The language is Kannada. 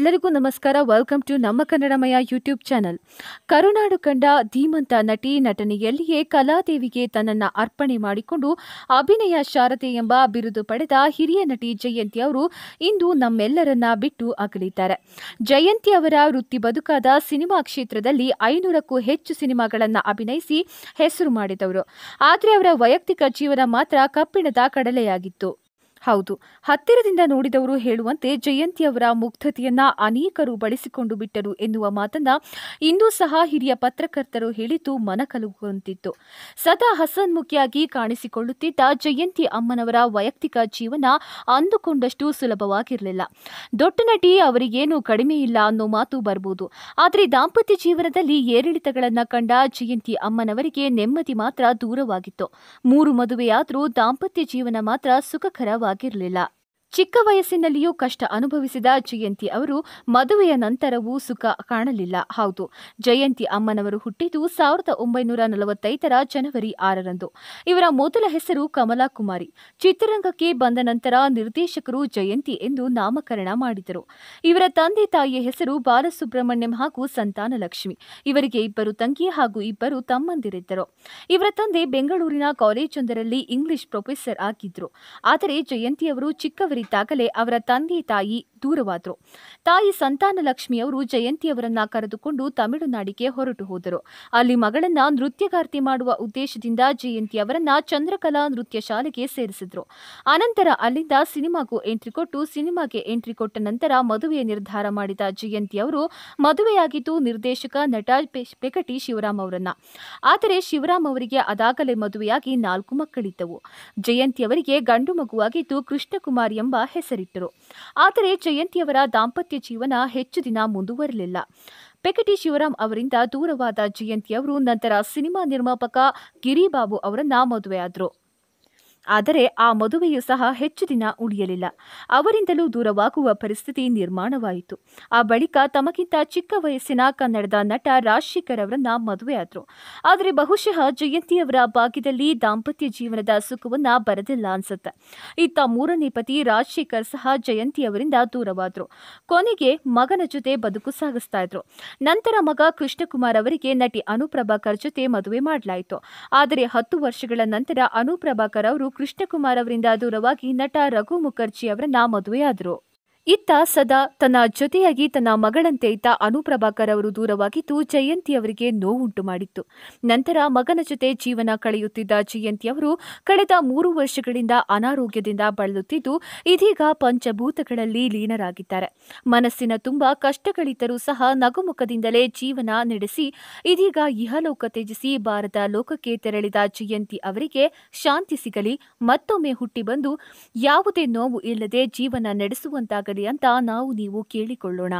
ಎಲ್ಲರಿಗೂ ನಮಸ್ಕಾರ ವೆಲ್ಕಮ್ ಟು ನಮ್ಮ ಕನ್ನಡಮಯ ಯೂಟ್ಯೂಬ್ ಚಾನಲ್ ಕರುನಾಡು ಕಂಡ ಧೀಮಂತ ನಟಿ ನಟನೆಯಲ್ಲಿಯೇ ಕಲಾದೇವಿಗೆ ತನ್ನನ್ನು ಅರ್ಪಣೆ ಮಾಡಿಕೊಂಡು ಅಭಿನಯ ಶಾರದೆ ಎಂಬ ಬಿರುದು ಪಡೆದ ಹಿರಿಯ ನಟಿ ಜಯಂತಿ ಅವರು ಇಂದು ನಮ್ಮೆಲ್ಲರನ್ನ ಬಿಟ್ಟು ಅಗಲಿದ್ದಾರೆ ಜಯಂತಿ ಅವರ ವೃತ್ತಿ ಬದುಕಾದ ಸಿನಿಮಾ ಕ್ಷೇತ್ರದಲ್ಲಿ ಐನೂರಕ್ಕೂ ಹೆಚ್ಚು ಸಿನಿಮಾಗಳನ್ನು ಅಭಿನಯಿಸಿ ಹೆಸರು ಮಾಡಿದವರು ಆದರೆ ಅವರ ವೈಯಕ್ತಿಕ ಜೀವನ ಮಾತ್ರ ಕಬ್ಬಿಣದ ಕಡಲೆಯಾಗಿತ್ತು ಹೌದು ಹತ್ತಿರದಿಂದ ನೋಡಿದವರು ಹೇಳುವಂತೆ ಜಯಂತಿಯವರ ಮುಗ್ಧತೆಯನ್ನ ಅನೇಕರು ಬಳಸಿಕೊಂಡು ಬಿಟ್ಟರು ಎನ್ನುವ ಮಾತನ್ನ ಇಂದೂ ಸಹ ಹಿರಿಯ ಪತ್ರಕರ್ತರು ಹೇಳಿದ್ದು ಮನಕಲುಗುವಂತಿತ್ತು ಸದಾ ಹಸನ್ಮುಖಿಯಾಗಿ ಕಾಣಿಸಿಕೊಳ್ಳುತ್ತಿದ್ದ ಜಯಂತಿ ಅಮ್ಮನವರ ವೈಯಕ್ತಿಕ ಜೀವನ ಅಂದುಕೊಂಡಷ್ಟು ಸುಲಭವಾಗಿರಲಿಲ್ಲ ದೊಡ್ಡ ನಟಿ ಅವರಿಗೇನು ಕಡಿಮೆ ಇಲ್ಲ ಅನ್ನೋ ಮಾತು ಬರಬಹುದು ಆದರೆ ದಾಂಪತ್ಯ ಜೀವನದಲ್ಲಿ ಏರಿಳಿತಗಳನ್ನು ಕಂಡ ಜಯಂತಿ ಅಮ್ಮನವರಿಗೆ ನೆಮ್ಮದಿ ಮಾತ್ರ ದೂರವಾಗಿತ್ತು ಮೂರು ಮದುವೆಯಾದರೂ ದಾಂಪತ್ಯ ಜೀವನ ಮಾತ್ರ ಸುಖಕರವಾಗಿತ್ತು agirle ಚಿಕ್ಕ ವಯಸ್ಸಿನಲ್ಲಿಯೂ ಕಷ್ಟ ಅನುಭವಿಸಿದ ಜಯಂತಿ ಅವರು ಮದುವೆಯ ನಂತರವೂ ಸುಖ ಕಾಣಲಿಲ್ಲ ಹೌದು ಜಯಂತಿ ಅಮ್ಮನವರು ಹುಟ್ಟಿದ್ದು ಸಾವಿರದ ಒಂಬೈನೂರ ನಲವತ್ತೈದರ ಜನವರಿ ಆರರಂದು ಇವರ ಮೊದಲ ಹೆಸರು ಕಮಲಾ ಕುಮಾರಿ ಚಿತ್ರರಂಗಕ್ಕೆ ಬಂದ ನಂತರ ನಿರ್ದೇಶಕರು ಜಯಂತಿ ಎಂದು ನಾಮಕರಣ ಮಾಡಿದರು ಇವರ ತಂದೆ ತಾಯಿಯ ಹೆಸರು ಬಾಲಸುಬ್ರಹ್ಮಣ್ಯಂ ಹಾಗೂ ಸಂತಾನಲಕ್ಷ್ಮಿ ಇವರಿಗೆ ಇಬ್ಬರು ತಂಗಿ ಹಾಗೂ ಇಬ್ಬರು ತಮ್ಮಂದಿರಿದ್ದರು ಇವರ ತಂದೆ ಬೆಂಗಳೂರಿನ ಕಾಲೇಜೊಂದರಲ್ಲಿ ಇಂಗ್ಲಿಷ್ ಪ್ರೊಫೆಸರ್ ಆಗಿದ್ದರು ಆದರೆ ಜಯಂತಿಯವರು ಚಿಕ್ಕವರು ಕುರಿತಾಗಲೇ ಅವರ ತಂದೆ ತಾಯಿ ದೂರವಾದರು ತಾಯಿ ಸಂತಾನ ಲಕ್ಷ್ಮಿಯವರು ಜಯಂತಿಯವರನ್ನ ಕರೆದುಕೊಂಡು ತಮಿಳುನಾಡಿಗೆ ಹೊರಟು ಹೋದರು ಅಲ್ಲಿ ಮಗಳನ್ನ ನೃತ್ಯಗಾರ್ತಿ ಮಾಡುವ ಉದ್ದೇಶದಿಂದ ಜಯಂತಿ ಅವರನ್ನ ಚಂದ್ರಕಲಾ ನೃತ್ಯ ಶಾಲೆಗೆ ಸೇರಿಸಿದ್ರು ಅನಂತರ ಅಲ್ಲಿಂದ ಸಿನಿಮಾಗೂ ಎಂಟ್ರಿ ಕೊಟ್ಟು ಸಿನಿಮಾಗೆ ಎಂಟ್ರಿ ಕೊಟ್ಟ ನಂತರ ಮದುವೆಯ ನಿರ್ಧಾರ ಮಾಡಿದ ಜಯಂತಿ ಅವರು ಮದುವೆಯಾಗಿದ್ದು ನಿರ್ದೇಶಕ ನಟ ಪೆಕಟಿ ಶಿವರಾಮ್ ಅವರನ್ನ ಆದರೆ ಶಿವರಾಮ್ ಅವರಿಗೆ ಅದಾಗಲೇ ಮದುವೆಯಾಗಿ ನಾಲ್ಕು ಮಕ್ಕಳಿದ್ದವು ಜಯಂತಿ ಅವರಿಗೆ ಗಂಡು ಮಗುವಾಗಿದ್ದು ಕೃಷ್ಣಕುಮಾರ್ ಎಂಬ ಹೆಸರಿಟ್ಟರು ಆದರೆ ಜಯಂತಿಯವರ ದಾಂಪತ್ಯ ಜೀವನ ಹೆಚ್ಚು ದಿನ ಮುಂದುವರಲಿಲ್ಲ ಪೆಕಟಿ ಶಿವರಾಮ್ ಅವರಿಂದ ದೂರವಾದ ಜಯಂತಿಯವರು ನಂತರ ಸಿನಿಮಾ ನಿರ್ಮಾಪಕ ಗಿರಿಬಾಬು ಅವರನ್ನ ಮದುವೆಯಾದರು ಆದರೆ ಆ ಮದುವೆಯು ಸಹ ಹೆಚ್ಚು ದಿನ ಉಳಿಯಲಿಲ್ಲ ಅವರಿಂದಲೂ ದೂರವಾಗುವ ಪರಿಸ್ಥಿತಿ ನಿರ್ಮಾಣವಾಯಿತು ಆ ಬಳಿಕ ತಮಗಿಂತ ಚಿಕ್ಕ ವಯಸ್ಸಿನ ಕನ್ನಡದ ನಟ ರಾಜಶೇಖರ್ ಅವರನ್ನ ಮದುವೆಯಾದರು ಆದರೆ ಬಹುಶಃ ಜಯಂತಿಯವರ ಭಾಗ್ಯದಲ್ಲಿ ದಾಂಪತ್ಯ ಜೀವನದ ಸುಖವನ್ನ ಬರದಿಲ್ಲ ಅನ್ಸುತ್ತೆ ಇತ್ತ ಮೂರನೇ ಪತಿ ರಾಜಶೇಖರ್ ಸಹ ಅವರಿಂದ ದೂರವಾದರು ಕೊನೆಗೆ ಮಗನ ಜೊತೆ ಬದುಕು ಸಾಗಿಸ್ತಾ ಇದ್ರು ನಂತರ ಮಗ ಕೃಷ್ಣಕುಮಾರ್ ಅವರಿಗೆ ನಟಿ ಅನುಪ್ರಭಾಕರ್ ಜೊತೆ ಮದುವೆ ಮಾಡಲಾಯಿತು ಆದರೆ ಹತ್ತು ವರ್ಷಗಳ ನಂತರ ಅನುಪ್ರಭಾಕರ್ ಅವರು ಕೃಷ್ಣಕುಮಾರ್ ಅವರಿಂದ ದೂರವಾಗಿ ನಟ ರಘು ಮುಖರ್ಜಿ ಅವರನ್ನ ಮದುವೆಯಾದರು ಇತ್ತ ಸದಾ ತನ್ನ ಜೊತೆಯಾಗಿ ತನ್ನ ಮಗಳಂತೆ ಇದ್ದ ಅನುಪ್ರಭಾಕರ್ ಅವರು ದೂರವಾಗಿದ್ದು ಜಯಂತಿ ಅವರಿಗೆ ನೋವುಂಟು ಮಾಡಿತ್ತು ನಂತರ ಮಗನ ಜೊತೆ ಜೀವನ ಕಳೆಯುತ್ತಿದ್ದ ಜಯಂತಿ ಅವರು ಕಳೆದ ಮೂರು ವರ್ಷಗಳಿಂದ ಅನಾರೋಗ್ಯದಿಂದ ಬಳಲುತ್ತಿದ್ದು ಇದೀಗ ಪಂಚಭೂತಗಳಲ್ಲಿ ಲೀನರಾಗಿದ್ದಾರೆ ಮನಸ್ಸಿನ ತುಂಬಾ ಕಷ್ಟಗಳಿದ್ದರೂ ಸಹ ನಗುಮುಖದಿಂದಲೇ ಜೀವನ ನಡೆಸಿ ಇದೀಗ ಇಹಲೋಕ ತ್ಯಜಿಸಿ ಭಾರತ ಲೋಕಕ್ಕೆ ತೆರಳಿದ ಜಯಂತಿ ಅವರಿಗೆ ಶಾಂತಿ ಸಿಗಲಿ ಮತ್ತೊಮ್ಮೆ ಹುಟ್ಟಿ ಬಂದು ಯಾವುದೇ ನೋವು ಇಲ್ಲದೆ ಜೀವನ ನಡೆಸುವಂತಾಗಲಿ ಅಂತ ನಾವು ನೀವು ಕೇಳಿಕೊಳ್ಳೋಣ